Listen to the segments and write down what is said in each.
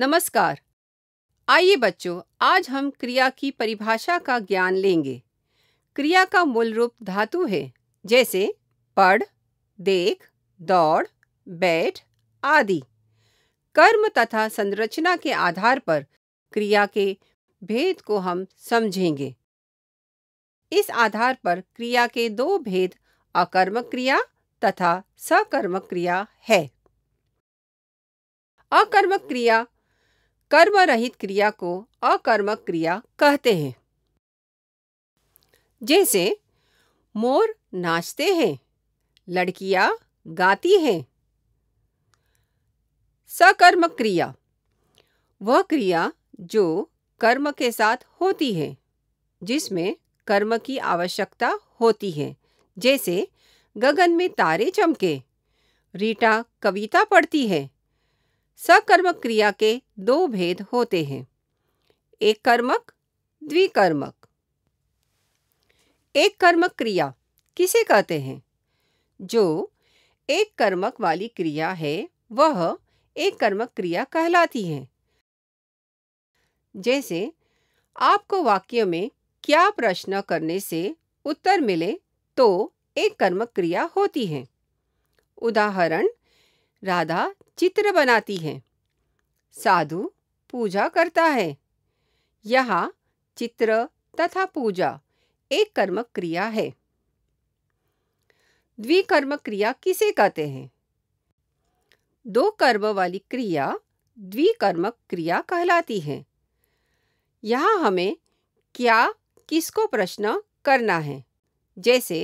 नमस्कार आइए बच्चों आज हम क्रिया की परिभाषा का ज्ञान लेंगे क्रिया का मूल रूप धातु है जैसे पढ़ देख दौड़ बैठ आदि कर्म तथा संरचना के आधार पर क्रिया के भेद को हम समझेंगे इस आधार पर क्रिया के दो भेद अकर्मक क्रिया तथा सकर्मक क्रिया है अकर्मक क्रिया कर्म रहित क्रिया को अकर्मक क्रिया कहते हैं जैसे मोर नाचते हैं लड़कियां गाती हैं सकर्मक क्रिया वह क्रिया जो कर्म के साथ होती है जिसमें कर्म की आवश्यकता होती है जैसे गगन में तारे चमके रीटा कविता पढ़ती है सकर्मक क्रिया के दो भेद होते हैं एक कर्मक द्विकर्मक एक कर्मक क्रिया किसे कहते हैं जो एक कर्मक वाली क्रिया है वह एक कर्मक क्रिया कहलाती है जैसे आपको वाक्य में क्या प्रश्न करने से उत्तर मिले तो एक कर्मक क्रिया होती है उदाहरण राधा चित्र बनाती है साधु पूजा करता है यहाँ चित्र तथा पूजा एक कर्मक क्रिया है द्विकर्म क्रिया किसे कहते हैं दो कर्म वाली क्रिया द्विकर्मक क्रिया कहलाती है यहाँ हमें क्या किसको प्रश्न करना है जैसे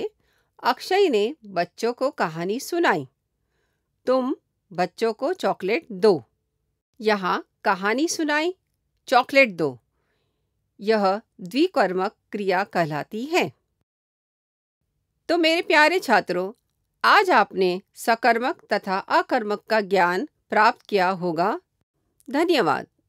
अक्षय ने बच्चों को कहानी सुनाई तुम बच्चों को चॉकलेट दो यहाँ कहानी सुनाई चॉकलेट दो यह द्विकर्मक क्रिया कहलाती है तो मेरे प्यारे छात्रों आज आपने सकर्मक तथा अकर्मक का ज्ञान प्राप्त किया होगा धन्यवाद